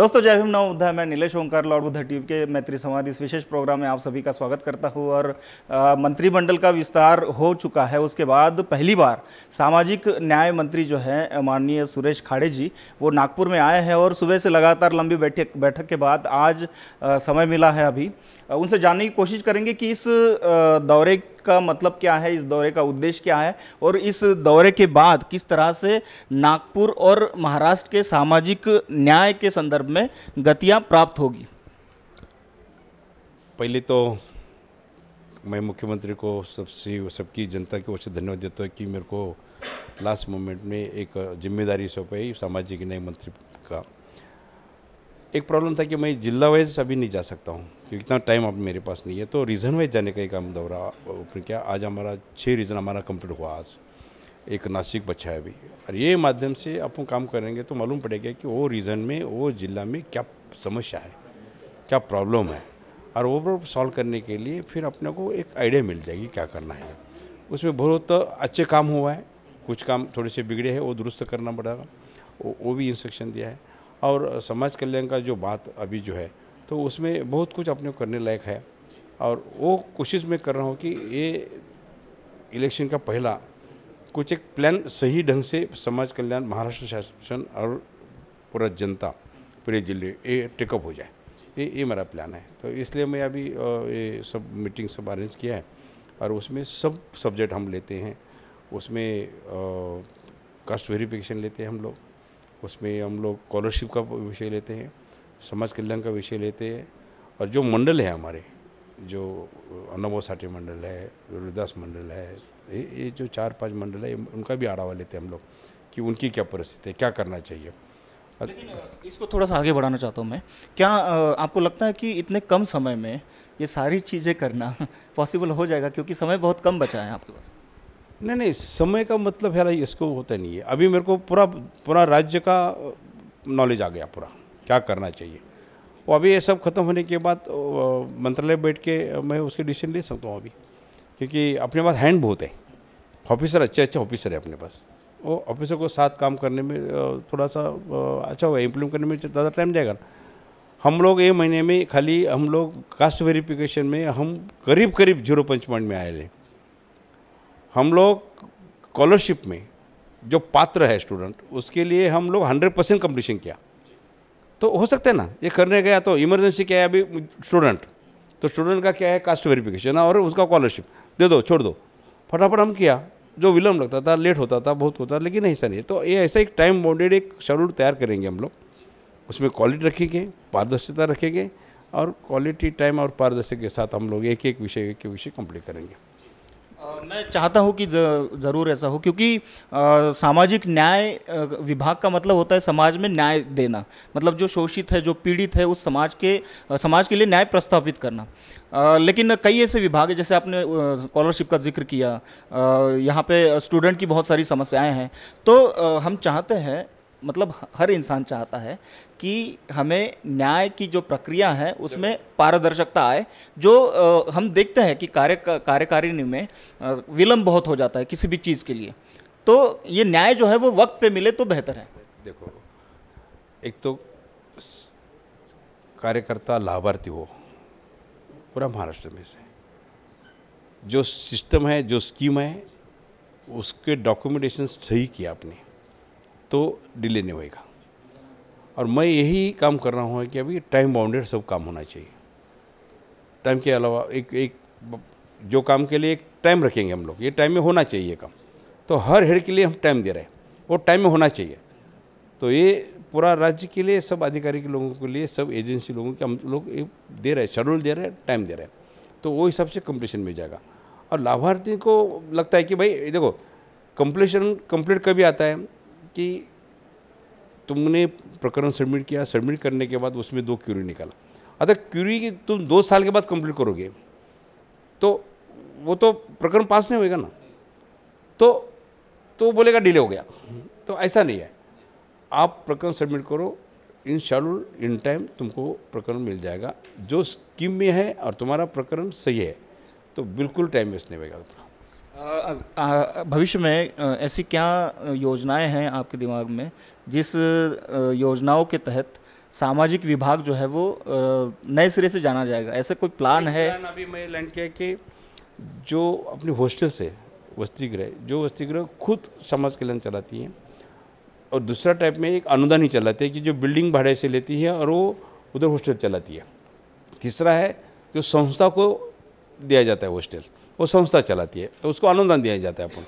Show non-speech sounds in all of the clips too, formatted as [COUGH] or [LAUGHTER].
दोस्तों जय भीम नव उद्धा मैं नीलेष ओंकार लॉर्ड बुद्धा ट्यूब के मैत्री संवाद इस विशेष प्रोग्राम में आप सभी का स्वागत करता हूँ और मंत्रिमंडल का विस्तार हो चुका है उसके बाद पहली बार सामाजिक न्याय मंत्री जो है माननीय सुरेश खाड़े जी वो नागपुर में आए हैं और सुबह से लगातार लंबी बैठक बैठक के बाद आज आ, समय मिला है अभी उनसे जानने की कोशिश करेंगे कि इस दौरे का मतलब क्या है इस दौरे का उद्देश्य क्या है और इस दौरे के बाद किस तरह से नागपुर और महाराष्ट्र के सामाजिक न्याय के संदर्भ में गतियाँ प्राप्त होगी पहले तो मैं मुख्यमंत्री को सबसे सबकी जनता की ओर से धन्यवाद देता हूँ कि मेरे को लास्ट मोमेंट में एक जिम्मेदारी सौंपाई सामाजिक न्याय मंत्री का एक प्रॉब्लम था कि मैं जिला वाइज अभी नहीं जा सकता हूँ क्योंकि इतना टाइम अब मेरे पास नहीं है तो रीज़न वाइज जाने का एक काम दौरा ओपन किया आज हमारा छः रीज़न हमारा कंप्लीट हुआ आज एक नासिक बच्चा है अभी और ये माध्यम से आप काम करेंगे तो मालूम पड़ेगा कि वो रीज़न में वो ज़िला में क्या समस्या है क्या प्रॉब्लम है और वो सॉल्व करने के लिए फिर अपने को एक आइडिया मिल जाएगी क्या करना है उसमें बहुत अच्छे काम हुआ है कुछ काम थोड़े से बिगड़े हैं वो दुरुस्त करना पड़ेगा वो, वो भी इंस्ट्रक्शन दिया है और समाज कल्याण का जो बात अभी जो है तो उसमें बहुत कुछ अपने करने लायक है और वो कोशिश मैं कर रहा हूँ कि ये इलेक्शन का पहला कुछ एक प्लान सही ढंग से समाज कल्याण महाराष्ट्र शासन और पूरा जनता पूरे जिले ये टेकअप हो जाए ये ये मेरा प्लान है तो इसलिए मैं अभी ये सब मीटिंग सब अरेंज किया है और उसमें सब सब्जेक्ट हम लेते हैं उसमें कास्ट वेरिफिकेशन लेते हैं हम लोग उसमें हम लोग स्कॉलरशिप का विषय लेते हैं समाज कल्याण का विषय लेते हैं और जो मंडल है हमारे जो अनुभव साठी मंडल है रुदास मंडल है ये, ये जो चार पांच मंडल है उनका भी आड़ावा लेते हैं हम लोग कि उनकी क्या परिस्थिति है क्या करना चाहिए लेकिन इसको थोड़ा सा आगे बढ़ाना चाहता हूँ मैं क्या आपको लगता है कि इतने कम समय में ये सारी चीज़ें करना पॉसिबल [LAUGHS] हो जाएगा क्योंकि समय बहुत कम बचा है आपके पास नहीं नहीं समय का मतलब है इसको होता नहीं है अभी मेरे को पूरा पूरा राज्य का नॉलेज आ गया पूरा क्या करना चाहिए वो अभी ये सब खत्म होने के बाद मंत्रालय बैठ के मैं उसके डिसीजन ले सकता हूँ अभी क्योंकि अपने पास हैंड बहुत है ऑफिसर अच्छे अच्छे ऑफिसर है अपने पास वो ऑफिसर को साथ काम करने में थोड़ा सा अच्छा होगा इम्प्लीमेंट करने में ज़्यादा टाइम जाएगा हम लोग ये महीने में खाली हम लोग कास्ट वेरिफिकेशन में हम करीब करीब जीरो पंच पॉइंट में आए हैं हम लोग स्कॉलरशिप में जो पात्र है स्टूडेंट उसके लिए हम लोग हंड्रेड परसेंट कम्पटिशन किया तो हो सकता है ना ये करने गया तो इमरजेंसी क्या है अभी स्टूडेंट तो स्टूडेंट का क्या है कास्ट वेरिफिकेशन और उसका स्कॉलरशिप दे दो छोड़ दो फटाफट हम किया जो विलम्ब लगता था लेट होता था बहुत होता लेकिन ऐसा नहीं तो ये ऐसा एक टाइम बाउंडेड एक शेड्यूल तैयार करेंगे हम लोग उसमें क्वालिटी रखेंगे पारदर्शिता रखेंगे और क्वालिटी टाइम और पारदर्शिता के साथ हम लोग एक एक विषय एक विषय कंप्लीट करेंगे मैं चाहता हूँ कि ज़रूर ऐसा हो क्योंकि सामाजिक न्याय विभाग का मतलब होता है समाज में न्याय देना मतलब जो शोषित है जो पीड़ित है उस समाज के समाज के लिए न्याय प्रस्तापित करना आ, लेकिन कई ऐसे विभाग है जैसे आपने स्कॉलरशिप का जिक्र किया यहाँ पे स्टूडेंट की बहुत सारी समस्याएं हैं तो आ, हम चाहते हैं मतलब हर इंसान चाहता है कि हमें न्याय की जो प्रक्रिया है उसमें पारदर्शकता आए जो आ, हम देखते हैं कि कार्य कार्यकारिणी में विलम्ब बहुत हो जाता है किसी भी चीज़ के लिए तो ये न्याय जो है वो वक्त पे मिले तो बेहतर है देखो एक तो कार्यकर्ता लाभार्थी हो पूरा महाराष्ट्र में से जो सिस्टम है जो स्कीम है उसके डॉक्यूमेंटेशन सही किया आपने तो डिले नहीं होएगा और मैं यही काम कर रहा हूँ कि अभी टाइम बाउंडेड सब काम होना चाहिए टाइम के अलावा एक एक जो काम के लिए एक टाइम रखेंगे हम लोग ये टाइम में होना चाहिए काम तो हर हेड के लिए हम टाइम दे रहे हैं वो टाइम में होना चाहिए तो ये पूरा राज्य के लिए सब अधिकारी के लोगों के लिए सब एजेंसी लोगों के हम लोग ये दे रहे हैं शेड्यूल दे रहे हैं टाइम दे रहे हैं तो वो हिसाब से कंप्लीशन में जाएगा और लाभार्थी को लगता है कि भाई देखो कंप्लीशन कंप्लीट कभी आता है कि तुमने प्रकरण सबमिट किया सबमिट करने के बाद उसमें दो क्यूरी निकाला अतः क्यूरी तुम दो साल के बाद कंप्लीट करोगे तो वो तो प्रकरण पास नहीं होएगा ना तो तो बोलेगा डिले हो गया तो ऐसा नहीं है आप प्रकरण सबमिट करो इन शेड्यूल इन टाइम तुमको प्रकरण मिल जाएगा जो स्कीम में है और तुम्हारा प्रकरण सही है तो बिल्कुल टाइम वेस्ट नहीं होगा भविष्य में ऐसी क्या योजनाएं हैं आपके दिमाग में जिस योजनाओं के तहत सामाजिक विभाग जो है वो नए सिरे से जाना जाएगा ऐसा कोई प्लान है प्लान अभी मैं लैंड किया कि जो अपने हॉस्टल से वस्ती गृह जो वस्ती गृह खुद समाज कल्याण चलाती हैं और दूसरा टाइप में एक अनुदान ही चलाती है कि जो बिल्डिंग भाड़े से लेती है और वो उधर हॉस्टल चलाती है तीसरा है जो संस्था को दिया जाता है हॉस्टल वो संस्था चलाती है तो उसको अनुदान दिया जाता है अपन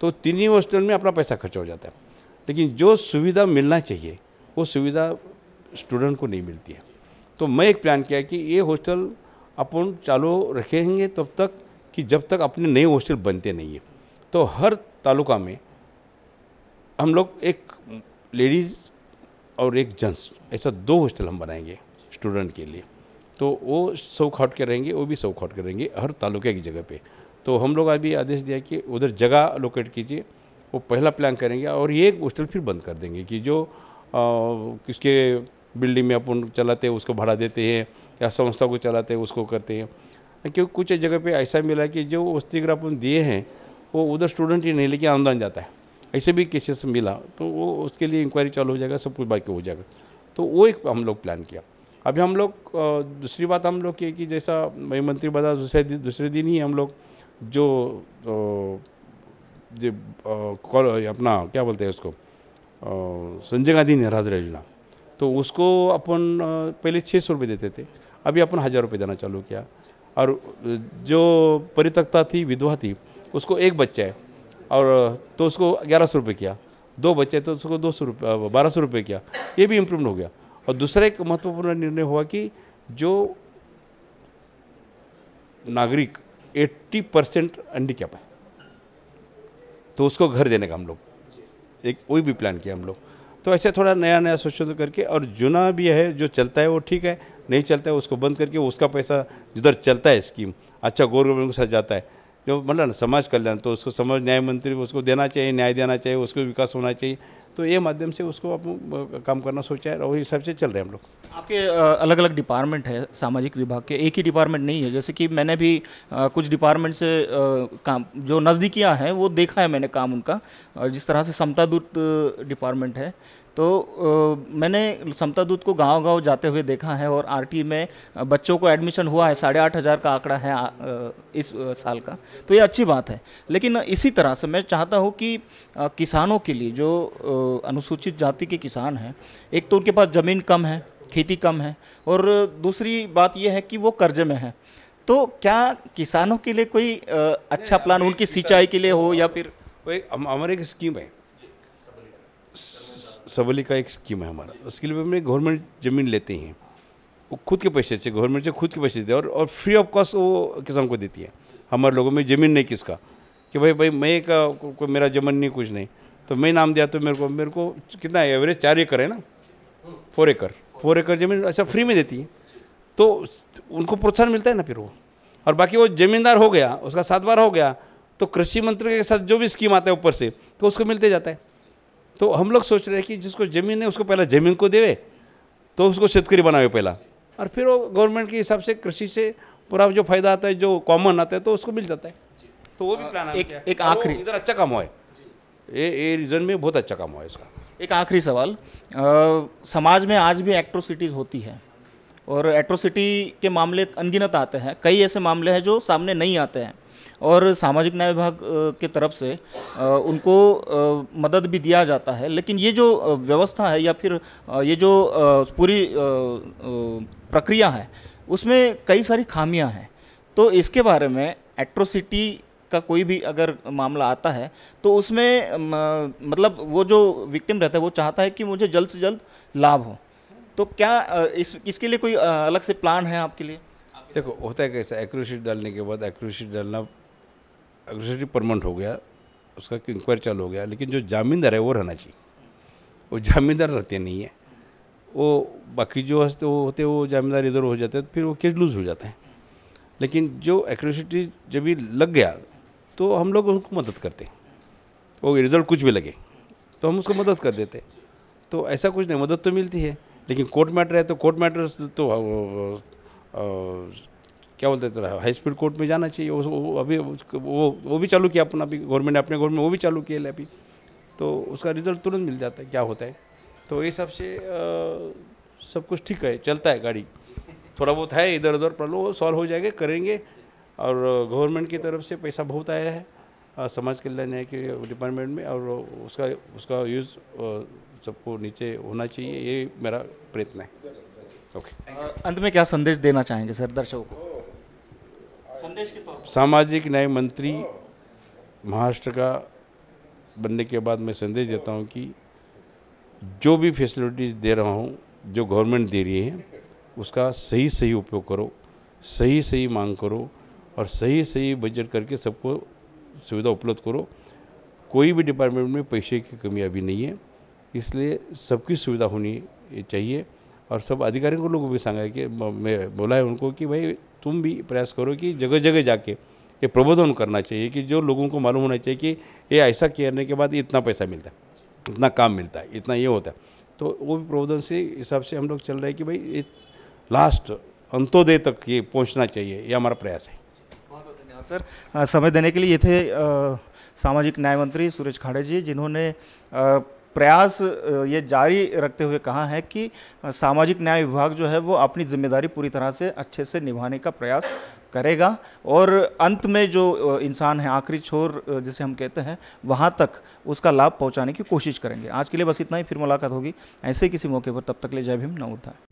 तो तीन ही हॉस्टल में अपना पैसा खर्च हो जाता है लेकिन जो सुविधा मिलना चाहिए वो सुविधा स्टूडेंट को नहीं मिलती है तो मैं एक प्लान किया कि ये हॉस्टल अपन चालू रखेंगे तब तक कि जब तक अपने नए हॉस्टल बनते नहीं है तो हर तालुका में हम लोग एक लेडीज़ और एक जेंट्स ऐसा दो हॉस्टल हम बनाएंगे स्टूडेंट के लिए तो वो सौ खाट के रहेंगे वो भी सौ खाट के रहेंगे हर तालुके की जगह पे तो हम लोग अभी आदेश दिया कि उधर जगह लोकेट कीजिए वो पहला प्लान करेंगे और ये एक हॉस्टल फिर बंद कर देंगे कि जो किसके बिल्डिंग में अपन चलाते हैं उसको भाड़ा देते हैं या संस्था को चलाते हैं उसको करते हैं क्योंकि कुछ जगह पे ऐसा मिला कि जो अगर अपन दिए हैं वो उधर स्टूडेंट ही नहीं लेके अनुदान जाता है ऐसे भी केसेस मिला तो वो उसके लिए इंक्वायरी चालू हो जाएगा सब कुछ बाकी हो जाएगा तो वो एक हम लोग प्लान किया अभी हम लोग दूसरी बात हम लोग की कि जैसा मैं मंत्री बता दूसरे दिन दूसरे दिन ही हम लोग जो जो अपना क्या बोलते हैं उसको संजय गांधी निराधार योजना तो उसको अपन पहले छः सौ रुपये देते थे अभी अपन हज़ार रुपये देना चालू किया और जो परितक्ता थी विधवा थी उसको एक बच्चा है और तो उसको ग्यारह सौ रुपये किया दो बच्चे तो उसको दो सौ रुपये बारह सौ रुपये किया ये भी इम्प्रूवमेंट हो गया और दूसरा एक महत्वपूर्ण निर्णय हुआ कि जो नागरिक 80 परसेंट हैंडीकैप है तो उसको घर देने का हम लोग एक वही भी प्लान किया हम लोग तो ऐसे थोड़ा नया नया संशोधन तो करके और जुना भी है जो चलता है वो ठीक है नहीं चलता है उसको बंद करके उसका पैसा जिधर चलता है स्कीम अच्छा गवर्नमेंट के साथ जाता है जो मतलब ना समाज कल्याण तो उसको समाज न्याय मंत्री उसको देना चाहिए न्याय देना चाहिए उसको विकास होना चाहिए तो ये माध्यम से उसको आप काम करना सोचा है और वही हिसाब से चल रहे हैं हम लोग आपके अलग अलग डिपार्टमेंट है सामाजिक विभाग के एक ही डिपार्टमेंट नहीं है जैसे कि मैंने भी कुछ डिपार्टमेंट से काम जो नज़दीकियाँ हैं वो देखा है मैंने काम उनका जिस तरह से समता दूत डिपार्टमेंट है तो आ, मैंने समता दूत को गांव गांव जाते हुए देखा है और आर में बच्चों को एडमिशन हुआ है साढ़े आठ हज़ार का आंकड़ा है आ, इस साल का तो ये अच्छी बात है लेकिन इसी तरह से मैं चाहता हूँ कि आ, किसानों के लिए जो आ, अनुसूचित जाति के किसान हैं एक तो उनके पास ज़मीन कम है खेती कम है और दूसरी बात यह है कि वो कर्जे में है तो क्या किसानों के लिए कोई आ, अच्छा प्लान उनकी सिंचाई के लिए हो या फिर वो अमर एक स्कीम है सवली का एक स्कीम है हमारा उसके लिए हमें गवर्नमेंट ज़मीन लेते हैं वो खुद के पैसे से गवर्नमेंट से खुद के पैसे देते और और फ्री ऑफ कॉस्ट वो किसान को देती है हमारे लोगों में ज़मीन नहीं किसका कि भाई भाई मैं का को, को मेरा जमन नहीं कुछ नहीं तो मैं नाम दिया तो मेरे को मेरे को कितना है एवरेज चार एकड़ है ना फोर एकड़ फोर एकड़ ज़मीन अच्छा फ्री में देती है तो उनको प्रोत्साहन मिलता है ना फिर वो और बाकी वो ज़मींदार हो गया उसका सात बार हो गया तो कृषि मंत्री के साथ जो भी स्कीम आता है ऊपर से तो उसको मिलते जाता है तो हम लोग सोच रहे हैं कि जिसको ज़मीन है उसको पहले ज़मीन को देवे तो उसको शेतकरी बनावे पहला और फिर वो गवर्नमेंट के हिसाब से कृषि से पूरा जो फायदा आता है जो कॉमन आता है तो उसको मिल जाता है तो वो भी प्लान एक एक आखिरी इधर अच्छा काम हुआ है ये रीजन में बहुत अच्छा काम हुआ है इसका एक आखिरी सवाल समाज में आज भी एक्ट्रोसिटीज़ होती है और एट्रोसिटी के मामले अनगिनत आते हैं कई ऐसे मामले हैं जो सामने नहीं आते हैं और सामाजिक न्याय विभाग के तरफ से उनको मदद भी दिया जाता है लेकिन ये जो व्यवस्था है या फिर ये जो पूरी प्रक्रिया है उसमें कई सारी खामियां हैं तो इसके बारे में एट्रोसिटी का कोई भी अगर मामला आता है तो उसमें मतलब वो जो विक्टिम रहता है वो चाहता है कि मुझे जल्द से जल्द लाभ हो तो क्या इस इसके लिए कोई अलग से प्लान है आपके लिए देखो होता है कैसा एक्यूरेसी डालने के बाद एक्यूरेसी डालना एक्यूरेसी परमानेंट हो गया उसका इंक्वायरी चालू हो गया लेकिन जो जामींदार है वो रहना चाहिए वो जामींदार रहते नहीं है वो बाकी जो हंसते वो होते वो जामींदार इधर हो जाते हैं तो फिर वो केस लूज़ हो जाते हैं लेकिन जो एक्रोसिटी जब भी लग गया तो हम लोग उनको मदद करते हैं वो रिजल्ट कुछ भी लगे तो हम उसको मदद कर देते तो ऐसा कुछ नहीं मदद तो मिलती है लेकिन कोर्ट मैटर है तो कोर्ट मैटर तो हाँ, क्या बोलते थे हाई स्पीड कोर्ट में जाना चाहिए वो अभी वो वो भी चालू किया अपना अभी गवर्नमेंट ने अपने गवर्नमेंट वो भी चालू किया अभी तो उसका रिजल्ट तुरंत मिल जाता है क्या होता है तो ये सबसे सब कुछ ठीक है चलता है गाड़ी थोड़ा बहुत है इधर उधर प्रॉब्लम सॉल्व हो जाएगा करेंगे और गवर्नमेंट की तरफ से पैसा बहुत आया है समाज कल्याण के डिपार्टमेंट में और उसका उसका यूज़ सबको नीचे होना चाहिए ये मेरा प्रयत्न है ओके uh, अंत में क्या संदेश देना चाहेंगे सर दर्शकों को संदेश के तौर सामाजिक न्याय मंत्री महाराष्ट्र का बनने के बाद मैं संदेश देता हूँ कि जो भी फैसिलिटीज़ दे रहा हूँ जो गवर्नमेंट दे रही है उसका सही सही उपयोग करो सही सही मांग करो और सही सही बजट करके सबको सुविधा उपलब्ध करो कोई भी डिपार्टमेंट में पैसे की कमी अभी नहीं है इसलिए सबकी सुविधा होनी चाहिए और सब अधिकारियों को लोगों को भी है कि मैं बोला है उनको कि भाई तुम भी प्रयास करो कि जगह जगह जाके ये प्रबोधन करना चाहिए कि जो लोगों को मालूम होना चाहिए कि ये ऐसा करने के बाद इतना पैसा मिलता है इतना काम मिलता है इतना ये होता है तो वो भी प्रबोधन से हिसाब से हम लोग चल रहे हैं कि भाई ये लास्ट अंतोदय तक ये पहुँचना चाहिए ये हमारा प्रयास है बहुत बहुत धन्यवाद सर समय देने के लिए ये थे आ, सामाजिक न्याय मंत्री सुरेश खाड़े जी जिन्होंने प्रयास ये जारी रखते हुए कहा है कि सामाजिक न्याय विभाग जो है वो अपनी जिम्मेदारी पूरी तरह से अच्छे से निभाने का प्रयास करेगा और अंत में जो इंसान है आखिरी छोर जिसे हम कहते हैं वहाँ तक उसका लाभ पहुँचाने की कोशिश करेंगे आज के लिए बस इतना ही फिर मुलाकात होगी ऐसे किसी मौके पर तब तक ले जय भीम उठाए